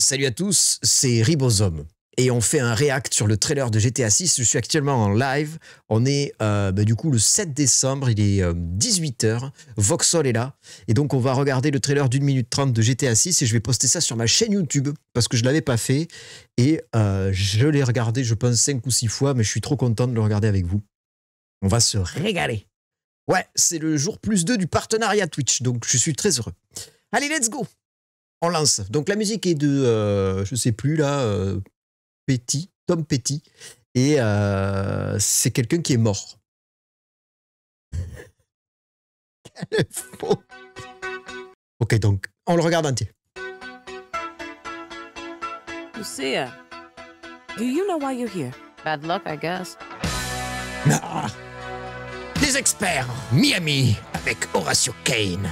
Salut à tous, c'est Ribosome. Et on fait un react sur le trailer de GTA 6. Je suis actuellement en live. On est euh, bah, du coup le 7 décembre, il est 18h. Euh, Voxol est là. Et donc on va regarder le trailer d'une minute trente de GTA 6 et je vais poster ça sur ma chaîne YouTube parce que je ne l'avais pas fait. Et euh, je l'ai regardé, je pense, cinq ou six fois, mais je suis trop content de le regarder avec vous. On va se régaler. Ouais, c'est le jour plus 2 du partenariat Twitch, donc je suis très heureux. Allez, let's go on lance. Donc la musique est de, euh, je sais plus là, euh, Petit, Tom Petit, et euh, c'est quelqu'un qui est mort. Quel Ok, donc on le regarde entier. Lucia, uh, do you know why you're here? Bad luck, I guess. Ah, experts, Miami, avec Horatio Kane.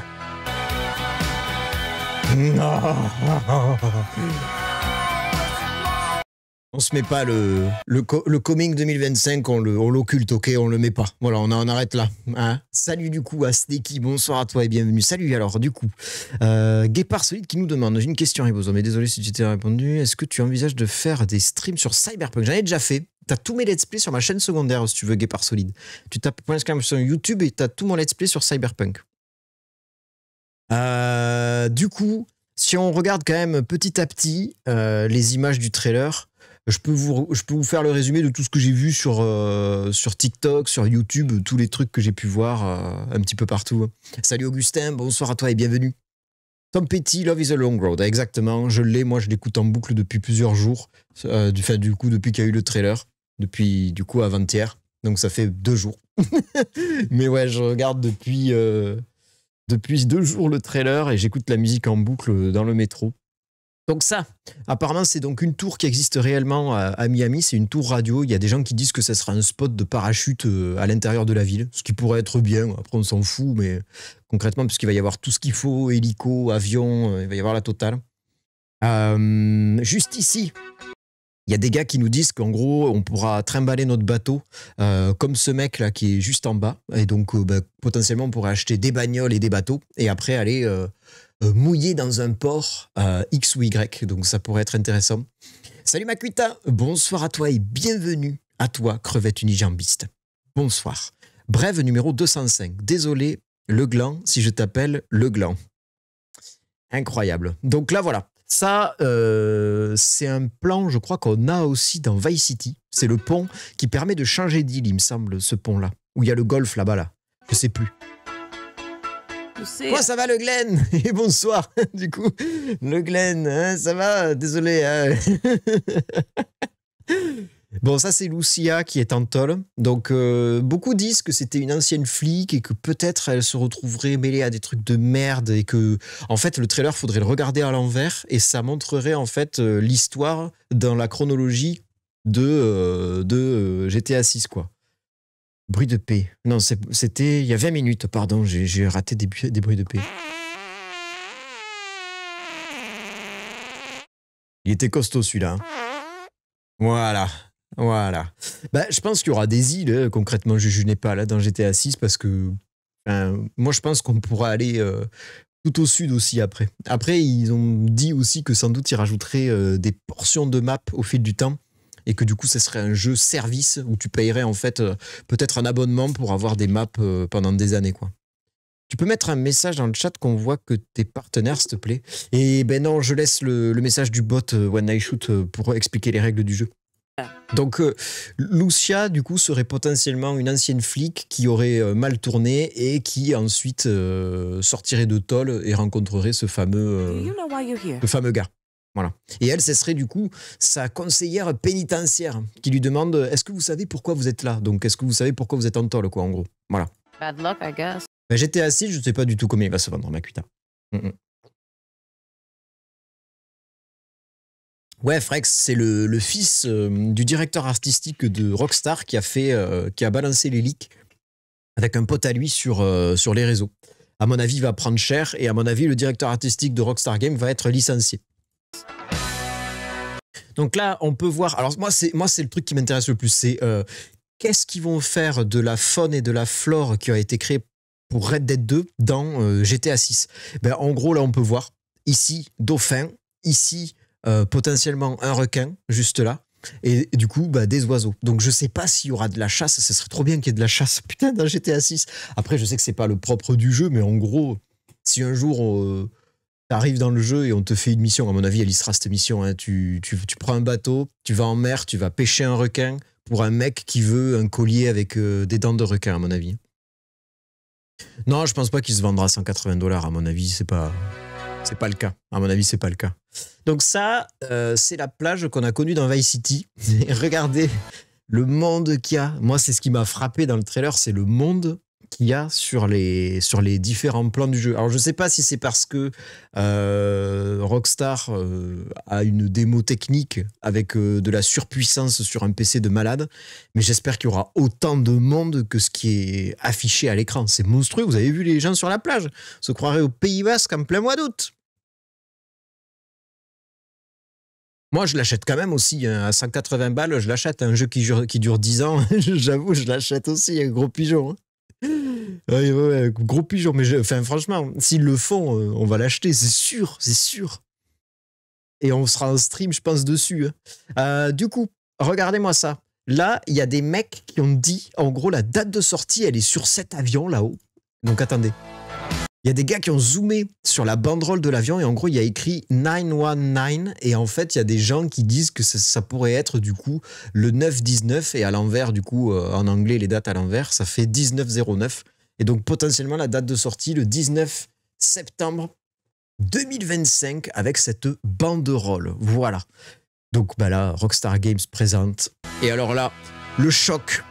On se met pas le, le, coming 2025, on l'occulte, on ok, on le met pas. Voilà, on, arrête là. Hein. Salut du coup à Sneaky, bonsoir à toi et bienvenue. Salut alors, du coup. Euh, Guépard Solide qui nous demande, j'ai une question Ribozo, mais désolé si tu t'es répondu, est-ce que tu envisages de faire des streams sur Cyberpunk J'en ai déjà fait, T'as tous mes let's play sur ma chaîne secondaire si tu veux Guépard Solide. Tu tapes point sur YouTube et t'as tout mon let's play sur Cyberpunk. Euh, du coup, si on regarde quand même petit à petit euh, les images du trailer, je peux, vous, je peux vous faire le résumé de tout ce que j'ai vu sur, euh, TikTok, sur YouTube, tous les trucs que j'ai pu voir euh, un petit peu partout. Hein. Salut Augustin, bonsoir à toi et bienvenue. Tom Petty, Love is a Long Road, exactement, je l'ai, moi je l'écoute en boucle depuis plusieurs jours, du, fait, du coup depuis qu'il y a eu le trailer, depuis du coup avant-hier, donc ça fait deux jours. Mais ouais, je regarde depuis depuis deux jours le trailer et j'écoute la musique en boucle dans le métro. Donc ça, apparemment, c'est donc une tour qui existe réellement à, Miami. C'est une tour radio. Il y a des gens qui disent que ça sera un spot de parachute euh, à l'intérieur de la ville, ce qui pourrait être bien. Après, on s'en fout, mais concrètement, puisqu'il va y avoir tout ce qu'il faut, hélico, avion, euh, il va y avoir la totale. Euh, juste ici, il y a des gars qui nous disent qu'en gros, on pourra trimballer notre bateau euh, comme ce mec-là qui est juste en bas. Et donc, euh, bah, potentiellement, on pourrait acheter des bagnoles et des bateaux et après aller euh, mouiller dans un port X ou Y. Donc, ça pourrait être intéressant. Salut Makuita, bonsoir à toi et bienvenue à toi, crevette unijambiste. Bonsoir. Bref, numéro 205. Désolé, le gland, si je t'appelle le gland. Incroyable. Donc là, voilà. Ça, euh, c'est un plan, je crois, qu'on a aussi dans Vice City. C'est le pont qui permet de changer d'île, il me semble, ce pont-là. Où il y a le golf là-bas, là. Je sais plus. Quoi, ça va le Glen Et bonsoir, du coup. Le Glen, hein, ça va Désolé. Hein. Bon, ça c'est Lucia qui est en tol. Donc euh, beaucoup disent que c'était une ancienne flic et que peut-être elle se retrouverait mêlée à des trucs de merde et que en fait le trailer faudrait le regarder à l'envers et ça montrerait en fait euh, l'histoire dans la chronologie de, euh, de GTA 6 quoi. Bruit de paix. Non, c'était il y a 20 minutes, pardon, j'ai raté des bruits de paix. Il était costaud celui-là. Hein. Voilà. Voilà. Bah, je pense qu'il y aura des îles, hein. concrètement, je, n'ai pas là dans GTA 6 parce que moi je pense qu'on pourra aller euh, tout au sud aussi après. Après, ils ont dit aussi que sans doute ils rajouteraient euh, des portions de map au fil du temps et que du coup ça serait un jeu service où tu payerais en fait euh, peut-être un abonnement pour avoir des maps pendant des années quoi. Tu peux mettre un message dans le chat qu'on voit que tes partenaires, s'il te plaît. Et ben non, je laisse le, le message du bot One Night Shoot pour expliquer les règles du jeu. Donc euh, Lucia, du coup, serait potentiellement une ancienne flic qui aurait euh, mal tourné et qui ensuite euh, sortirait de Toll et rencontrerait ce fameux, le fameux gars. Voilà. Et elle, ce serait du coup sa conseillère pénitentiaire qui lui demande Est-ce que vous savez pourquoi vous êtes là Donc, est-ce que vous savez pourquoi vous êtes en Toll ?» quoi, en gros Voilà. Bad ben, J'étais assis, je ne sais pas du tout comment il va se vendre, Makuta. Hein. Mm, mm. Ouais, Frex, c'est le, fils euh, du directeur artistique de Rockstar qui a fait, euh, qui a balancé les leaks avec un pote à lui sur, euh, sur les réseaux. À mon avis, il va prendre cher et à mon avis, le directeur artistique de Rockstar Games va être licencié. Donc là, on peut voir. Alors moi, c'est moi, c'est le truc qui m'intéresse le plus. C'est qu'est-ce qu'ils vont faire de la faune et de la flore qui a été créée pour Red Dead 2 dans GTA 6 ben, En gros, là, on peut voir ici dauphin, ici euh, potentiellement un requin juste là. Et, du coup, bah, des oiseaux. Donc, je sais pas s'il y aura de la chasse. Ce serait trop bien qu'il y ait de la chasse. Putain, dans GTA 6. Après, je sais que c'est pas le propre du jeu, mais en gros, si un jour euh, t'arrives dans le jeu et on te fait une mission, à mon avis, elle y sera cette mission. Hein. Tu, tu, prends un bateau, tu vas en mer, tu vas pêcher un requin pour un mec qui veut un collier avec euh, des dents de requin, à mon avis. Non, je pense pas qu'il se vendra 180 dollars, à mon avis, c'est pas. C'est pas le cas. À mon avis, c'est pas le cas. Donc ça, euh, c'est la plage qu'on a connue dans Vice City. Regardez le monde qu'il y a. Moi, c'est ce qui m'a frappé dans le trailer, c'est le monde qu'il y a sur les, sur les différents plans du jeu. Alors, je ne sais pas si c'est parce que euh, Rockstar euh, a une démo technique avec de la surpuissance sur un PC de malade, mais j'espère qu'il y aura autant de monde que ce qui est affiché à l'écran. C'est monstrueux, vous avez vu les gens sur la plage, se croiraient au Pays Basque en plein mois d'août. Moi, je l'achète quand même aussi. Hein, à 180 balles, je l'achète. Un jeu qui, dure, qui dure 10 ans, j'avoue, je l'achète aussi. Un gros pigeon. Hein. Oui, gros pigeon. Mais franchement, s'ils le font, euh, on va l'acheter, c'est sûr, c'est sûr. Et on sera en stream, je pense, dessus. Hein. Euh, du coup, regardez-moi ça. Là, il y a des mecs qui ont dit, en gros, la date de sortie, elle est sur cet avion là-haut. Donc attendez. Il y a des gars qui ont zoomé sur la banderole de l'avion et en gros, il y a écrit 919 et en fait, il y a des gens qui disent que ça, pourrait être du coup le 919 et à l'envers, du coup, euh, en anglais, les dates à l'envers, ça fait 1909. Et donc, potentiellement, la date de sortie, le 19 septembre 2025 avec cette banderole. Voilà. Donc, bah là, Rockstar Games présente. Et alors là, le choc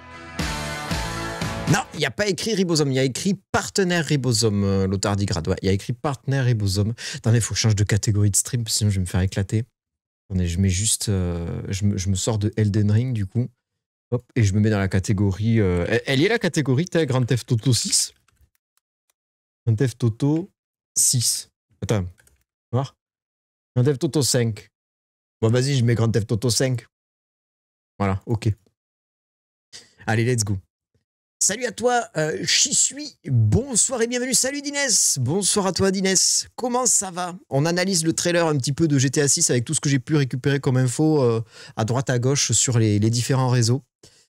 non, il n'y a pas écrit ribosome, il y a écrit partenaire ribosome, euh, l'auteur dit il y a écrit partenaire ribosome. Attendez, il faut que je change de catégorie de stream, sinon je vais me faire éclater. Attendez, je mets juste. Euh, je, me, sors de Elden Ring, du coup. Hop, et je me mets dans la catégorie. Euh, elle, est la catégorie, t'as Grand Theft Auto 6 Grand Theft Auto 6. Attends, voir. Grand Theft Auto 5. Bon, vas-y, je mets Grand Theft Auto 5. Voilà, ok. Allez, let's go. Salut à toi, euh, j'y suis. Bonsoir et bienvenue. Salut Dines, Bonsoir à toi Dines, Comment ça va On analyse le trailer un petit peu de GTA 6 avec tout ce que j'ai pu récupérer comme info euh, à droite à gauche sur les, différents réseaux.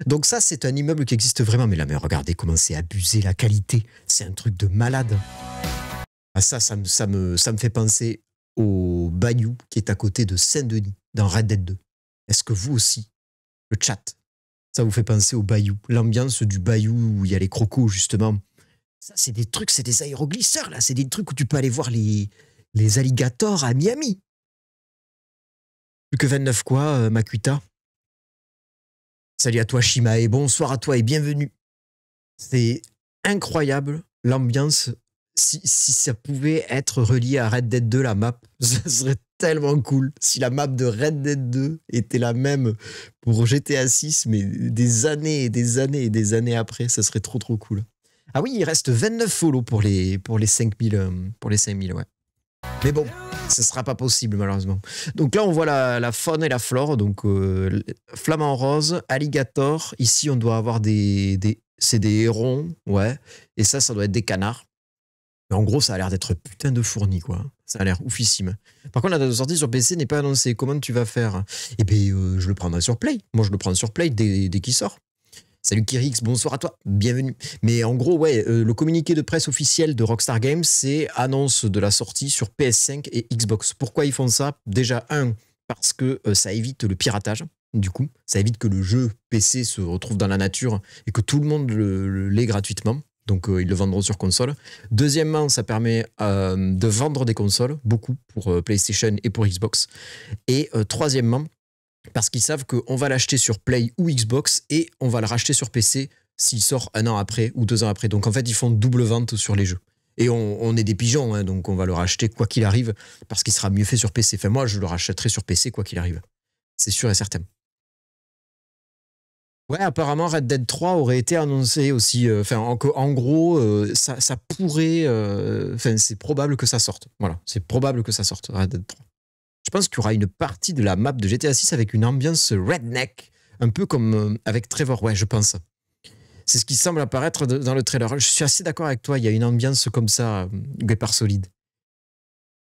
Donc ça, c'est un immeuble qui existe vraiment. Mais là, mais regardez comment c'est abusé la qualité. C'est un truc de malade. Ah ça, ça me, ça me, ça me fait penser au Bayou qui est à côté de Saint-Denis dans Red Dead 2. Est-ce que vous aussi, le chat, ça vous fait penser au bayou, l'ambiance du bayou où il y a les crocos, justement. Ça, c'est des trucs, c'est des aéroglisseurs, là. C'est des trucs où tu peux aller voir les, les alligators à Miami. Plus que 29 quoi, euh, Makuta Salut à toi, Shima, et bonsoir à toi et bienvenue. C'est incroyable l'ambiance si, ça pouvait être relié à Red Dead 2, la map, ça serait tellement cool. Si la map de Red Dead 2 était la même pour GTA 6, mais des années et des années et des années après, ça serait trop trop cool. Ah oui, il reste 29 follow pour les, pour les 5000, euh, pour les 5000, ouais. Mais bon, ce sera pas possible malheureusement. Donc là, on voit la, faune et la flore. Donc euh, flamant rose, alligator. Ici, on doit avoir des, des c'est des hérons, ouais. Et ça, ça doit être des canards. Mais en gros, ça a l'air d'être putain de fourni, quoi. Ça a l'air oufissime. Par contre, la date de sortie sur PC n'est pas annoncée. Comment tu vas faire Eh bien, euh, je le prendrai sur Play. Moi, je le prends sur Play dès, dès qu'il sort. Salut Kirix, bonsoir à toi, bienvenue. Mais en gros, ouais, euh, le communiqué de presse officiel de Rockstar Games, c'est annonce de la sortie sur PS5 et Xbox. Pourquoi ils font ça Déjà, un, parce que euh, ça évite le piratage, du coup. Ça évite que le jeu PC se retrouve dans la nature et que tout le monde l'ait gratuitement. Donc euh, ils le vendront sur console. Deuxièmement, ça permet euh, de vendre des consoles, beaucoup pour euh, PlayStation et pour Xbox. Et troisièmement, parce qu'ils savent qu'on va l'acheter sur Play ou Xbox et on va le racheter sur PC s'il sort un an après ou deux ans après. Donc en fait, ils font double vente sur les jeux. Et on, est des pigeons, hein, donc on va le racheter quoi qu'il arrive, parce qu'il sera mieux fait sur PC. Enfin, moi, je le rachèterai sur PC quoi qu'il arrive. C'est sûr et certain. Ouais, apparemment Red Dead 3 aurait été annoncé aussi. Euh, enfin, en, gros, euh, ça, pourrait. Euh, enfin, c'est probable que ça sorte. Voilà, c'est probable que ça sorte, Red Dead 3. Je pense qu'il y aura une partie de la map de GTA 6 avec une ambiance redneck, un peu comme avec Trevor. Ouais, je pense. C'est ce qui semble apparaître dans le trailer. Je suis assez d'accord avec toi, il y a une ambiance comme ça, Guépard Solide.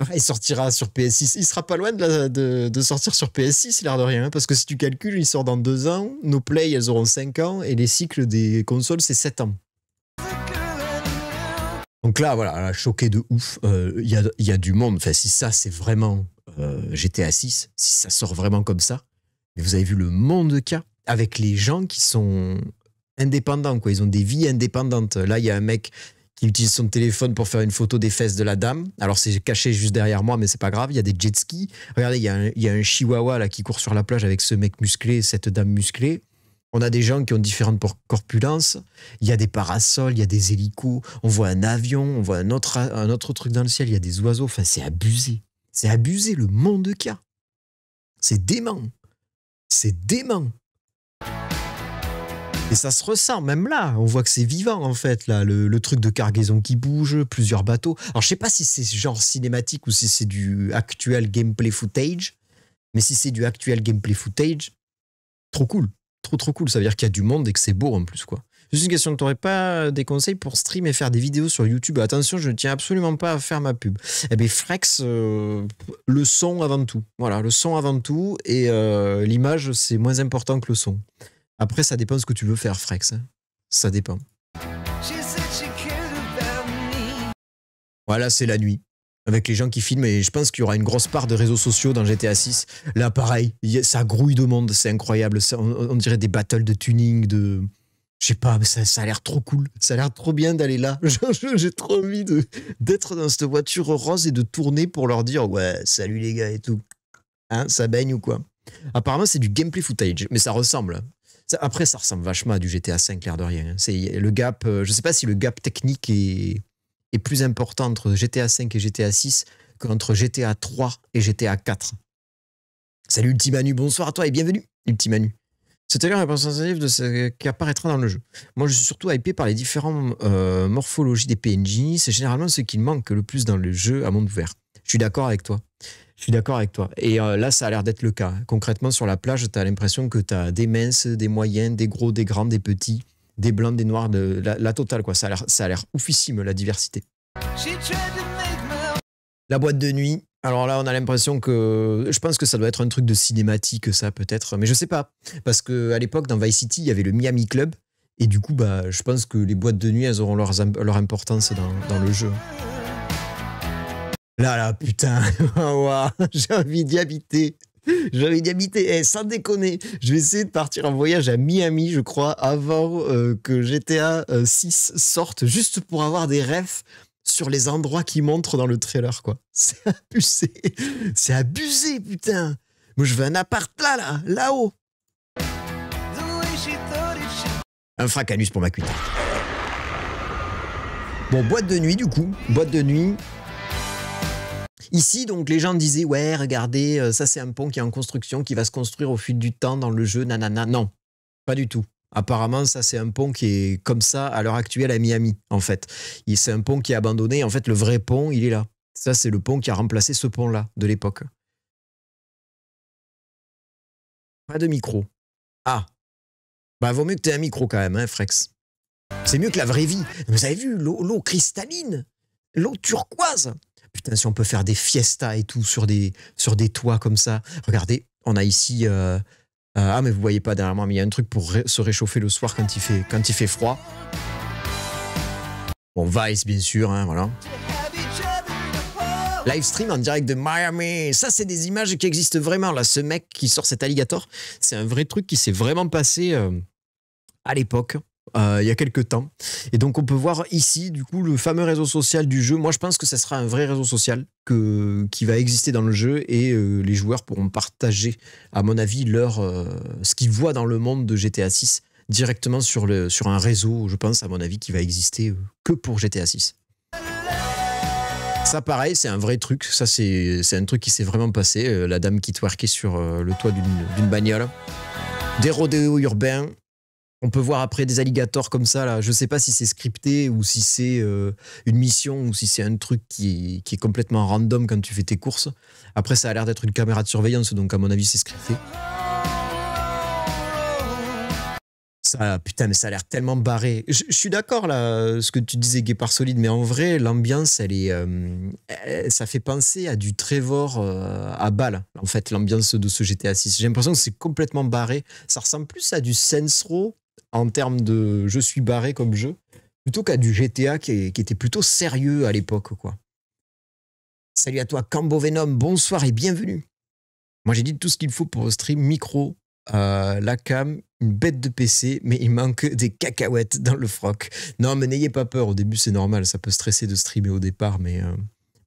il sortira sur PS6. Il sera pas loin de, sortir sur PS6, il l'air de rien. Hein, parce que si tu calcules, il sort dans deux ans. Nos Play, elles auront cinq ans. Et les cycles des consoles, c'est sept ans. Donc là, voilà, choqué de ouf. Il euh, y, a, du monde. Enfin, si ça, c'est vraiment euh, GTA 6, si ça sort vraiment comme ça. Mais vous avez vu le monde cas avec les gens qui sont indépendants, quoi. Ils ont des vies indépendantes. Là, il y a un mec qui utilise son téléphone pour faire une photo des fesses de la dame. Alors c'est caché juste derrière moi, mais c'est pas grave. Il y a des jet skis. Regardez, il y, a un, chihuahua là qui court sur la plage avec ce mec musclé, cette dame musclée. On a des gens qui ont différentes corpulences. Il y a des parasols, il y a des hélicos. On voit un avion, on voit un autre, un autre truc dans le ciel. Il y a des oiseaux. Enfin, c'est abusé. C'est abusé le monde qu'il y C'est dément. C'est dément. Et ça se ressent, même là. On voit que c'est vivant, en fait, là. Le, truc de cargaison qui bouge, plusieurs bateaux. Alors, je sais pas si c'est genre cinématique ou si c'est du actuel gameplay footage. Mais si c'est du actuel gameplay footage, trop cool. Trop, trop cool. Ça veut dire qu'il y a du monde et que c'est beau, en plus, quoi. Juste une question, tu t'aurais pas des conseils pour stream et faire des vidéos sur YouTube Attention, je ne tiens absolument pas à faire ma pub. Eh bien, Frex, euh, le son avant tout. Voilà, le son avant tout et euh, l'image, c'est moins important que le son. Après, ça dépend de ce que tu veux faire, Frex. Hein. Ça dépend. Voilà, c'est la nuit. Avec les gens qui filment, et je pense qu'il y aura une grosse part de réseaux sociaux dans GTA 6. Là, pareil, ça grouille de monde, c'est incroyable. On, dirait des battles de tuning, de. Je sais pas, ça, a l'air trop cool. Ça a l'air trop bien d'aller là. J'ai trop envie d'être dans cette voiture rose et de tourner pour leur dire Ouais, salut les gars et tout. Hein, ça baigne ou quoi Apparemment, c'est du gameplay footage, mais ça ressemble. Hein. Après, ça ressemble vachement à du GTA V, l'air de rien. Hein. le gap. Euh, je ne sais pas si le gap technique est, plus important entre GTA V et GTA VI qu'entre GTA 3 et GTA 4. Salut Ultimanu, bonsoir à toi et bienvenue, Ultimanu. C'est à dire représentatif de ce qui apparaîtra dans le jeu. Moi, je suis surtout hypé par les différentes euh, morphologies des PNJ. C'est généralement ce qui manque le plus dans le jeu à monde ouvert. Je suis d'accord avec toi. Je suis d'accord avec toi. Et euh, là, ça a l'air d'être le cas. Concrètement, sur la plage, tu as l'impression que tu as des minces, des moyens, des gros, des grands, des petits, des blancs, des noirs, de, la, la totale. quoi. Ça a l'air oufissime, la diversité. La boîte de nuit. Alors là, on a l'impression que. Je pense que ça doit être un truc de cinématique, ça, peut-être. Mais je sais pas. Parce qu'à l'époque, dans Vice City, il y avait le Miami Club. Et du coup, bah, je pense que les boîtes de nuit, elles auront leur, leur importance dans, dans le jeu. Là, là, putain, j'ai envie d'y habiter. J'ai envie d'y habiter. Eh, sans déconner, je vais essayer de partir en voyage à Miami, je crois, avant euh, que GTA 6 euh, sorte, juste pour avoir des refs sur les endroits qui montrent dans le trailer, quoi. C'est abusé. C'est abusé, putain. Moi, je veux un appart là, là, là-haut. Un fracanus pour ma cuite. Bon, boîte de nuit, du coup. Boîte de nuit, Ici, donc, les gens disaient, ouais, regardez, euh, ça c'est un pont qui est en construction, qui va se construire au fil du temps dans le jeu, nanana. Non, pas du tout. Apparemment, ça, c'est un pont qui est comme ça à l'heure actuelle à Miami, en fait. C'est un pont qui est abandonné. En fait, le vrai pont, il est là. Ça, c'est le pont qui a remplacé ce pont-là de l'époque. Pas de micro. Ah. Bah, vaut mieux que tu aies un micro quand même, hein, Frex. C'est mieux que la vraie vie. Vous avez vu l'eau cristalline, l'eau turquoise. Putain, si on peut faire des fiestas et tout sur des, sur des toits comme ça. Regardez, on a ici. Euh, euh, ah, mais vous voyez pas derrière moi, mais il y a un truc pour se réchauffer le soir quand il fait, quand il fait froid. Bon, Vice, bien sûr, hein, voilà. Live stream en direct de Miami. Ça, c'est des images qui existent vraiment. Là, ce mec qui sort cet alligator, c'est un vrai truc qui s'est vraiment passé euh, à l'époque. Euh, il y a quelques temps. Et donc on peut voir ici du coup le fameux réseau social du jeu. Moi je pense que ça sera un vrai réseau social qui va exister dans le jeu et euh, les joueurs pourront partager à mon avis leur, euh, ce qu'ils voient dans le monde de GTA 6 directement sur, le, sur un réseau, je pense à mon avis, qui va exister que pour GTA 6. Ça, pareil, c'est un vrai truc. Ça, c'est un truc qui s'est vraiment passé. La dame qui twerkait sur le toit d'une bagnole. Des rodéos urbains, on peut voir après des alligators comme ça là. Je sais pas si c'est scripté ou si c'est euh, une mission ou si c'est un truc qui est, qui est, complètement random quand tu fais tes courses. Après ça a l'air d'être une caméra de surveillance donc à mon avis c'est scripté. Ça, putain, mais ça a l'air tellement barré. Je, suis d'accord là, ce que tu disais, Guépard Solide, mais en vrai, l'ambiance, elle est, euh, ça fait penser à du Trevor euh, à balle. En fait, l'ambiance de ce GTA 6. J'ai l'impression que c'est complètement barré. Ça ressemble plus à du Sensro en termes de je suis barré comme jeu, plutôt qu'à du GTA qui, était plutôt sérieux à l'époque, quoi. Salut à toi, Cambo Venom, bonsoir et bienvenue. Moi, j'ai dit tout ce qu'il faut pour le stream micro, euh, la cam, une bête de PC, mais il manque des cacahuètes dans le froc. Non, mais n'ayez pas peur, au début, c'est normal, ça peut stresser de streamer au départ, mais, euh,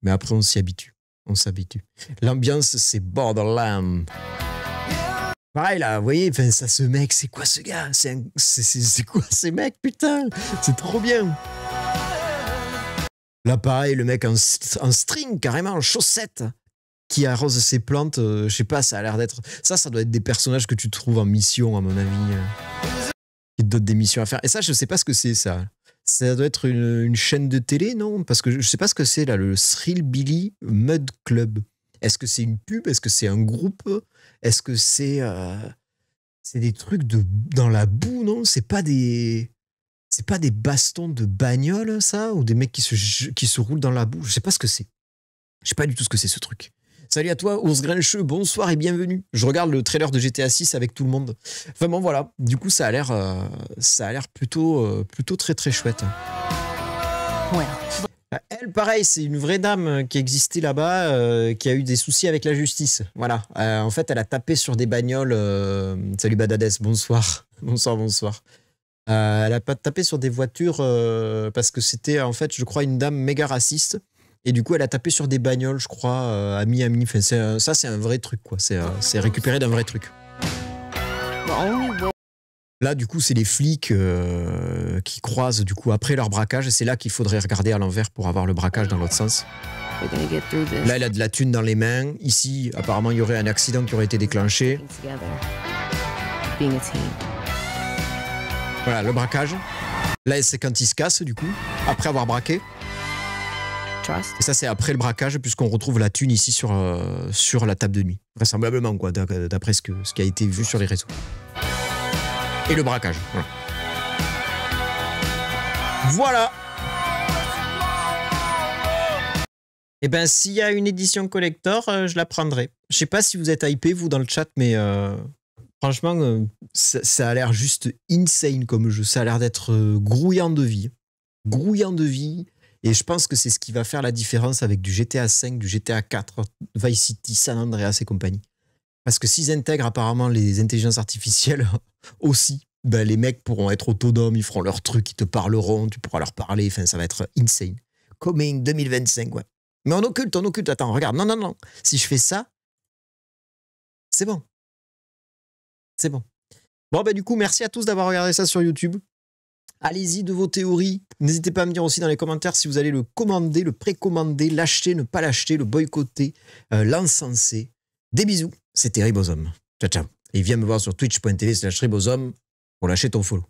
mais après, on s'y habitue. On s'habitue. L'ambiance, c'est borderline. Pareil, là, vous voyez, ça, ce mec, c'est quoi ce gars C'est quoi ces mecs, putain C'est trop bien Là, pareil, le mec en, string, carrément, en chaussette, qui arrose ses plantes, euh, je sais pas, ça a l'air d'être... Ça, ça doit être des personnages que tu trouves en mission, à mon avis. Il te donne des missions à faire. Et ça, je sais pas ce que c'est, ça. Ça doit être une, chaîne de télé, non Parce que je sais pas ce que c'est, là, le Thrill Billy Mud Club. Est-ce que c'est une pub Est-ce que c'est un groupe Est-ce que c'est euh, c'est des trucs de dans la boue Non, c'est pas des c'est pas des bastons de bagnole ça ou des mecs qui se qui se roulent dans la boue. Je sais pas ce que c'est. Je sais pas du tout ce que c'est ce truc. Salut à toi, Ours Grincheux, bonsoir et bienvenue. Je regarde le trailer de GTA 6 avec tout le monde. Enfin bon, voilà. Du coup, ça a l'air, euh, plutôt, euh, plutôt très très chouette. Ouais. Bah, elle, pareil, c'est une vraie dame euh, qui existait là-bas, euh, qui a eu des soucis avec la justice. Voilà. Euh, en fait, elle a tapé sur des bagnoles. Salut Badades, bonsoir. Bonsoir, bonsoir. elle a tapé sur des voitures parce que c'était, en fait, je crois, une dame méga raciste. Et du coup, elle a tapé sur des bagnoles, je crois, à amis ça, c'est un vrai truc, quoi. C'est récupéré d'un vrai truc. Bah, Là, du coup, c'est les flics euh, qui croisent du coup après leur braquage. C'est là qu'il faudrait regarder à l'envers pour avoir le braquage dans l'autre sens. Là, il a de la thune dans les mains. Ici, apparemment, il y aurait un accident qui aurait été déclenché. Voilà, le braquage. Là, c'est quand il se casse, du coup, après avoir braqué. Et ça, c'est après le braquage, puisqu'on retrouve la thune ici sur, euh, sur la table de nuit. Vraisemblablement, d'après ce, ce qui a été vu sur les réseaux et le braquage. Voilà. Et Eh ben, s'il y a une édition collector, euh, je la prendrai. Je sais pas si vous êtes hypé, vous, dans le chat, mais euh, franchement, euh, ça, a l'air juste insane comme jeu. Ça a l'air d'être grouillant de vie. Grouillant de vie. Et je pense que c'est ce qui va faire la différence avec du GTA V, du GTA 4, Vice City, San Andreas et compagnie. Parce que s'ils intègrent apparemment les intelligences artificielles, aussi, ben, les mecs pourront être autonomes, ils feront leur truc, ils te parleront, tu pourras leur parler, enfin, ça va être insane. Coming 2025, ouais. Mais on occulte, on occulte, attends, regarde, non, non, non, si je fais ça, c'est bon. C'est bon. Bon, ben du coup, merci à tous d'avoir regardé ça sur YouTube. Allez-y de vos théories. N'hésitez pas à me dire aussi dans les commentaires si vous allez le commander, le précommander, l'acheter, ne pas l'acheter, le boycotter, euh, l'encenser. Des bisous, c'était Ribosome. Ciao, ciao. Et viens me voir sur twitch.tv slash ribosome pour lâcher ton follow.